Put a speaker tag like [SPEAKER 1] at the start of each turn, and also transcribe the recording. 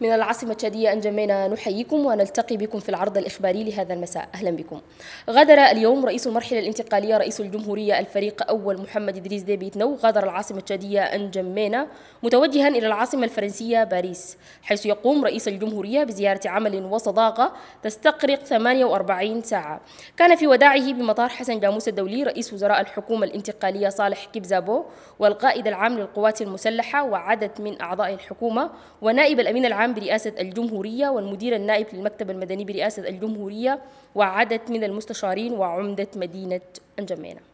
[SPEAKER 1] من العاصمة التشادية أنجمينا نحييكم ونلتقي بكم في العرض الإخباري لهذا المساء أهلا بكم غادر اليوم رئيس المرحلة الانتقالية رئيس الجمهورية الفريق أول محمد إدريس ديبيت نو غادر العاصمة التشادية أنجمينا متوجها إلى العاصمة الفرنسية باريس حيث يقوم رئيس الجمهورية بزيارة عمل وصداقة تستغرق 48 ساعة كان في وداعه بمطار حسن جاموس الدولي رئيس وزراء الحكومة الانتقالية صالح كيبزابو والقائد العام للقوات المسلحة وعدد من أعضاء الحكومة ونائب الأمين العام العام برئاسة الجمهورية والمدير النائب للمكتب المدني برئاسة الجمهورية وعدد من المستشارين وعمدة مدينة أنجمينة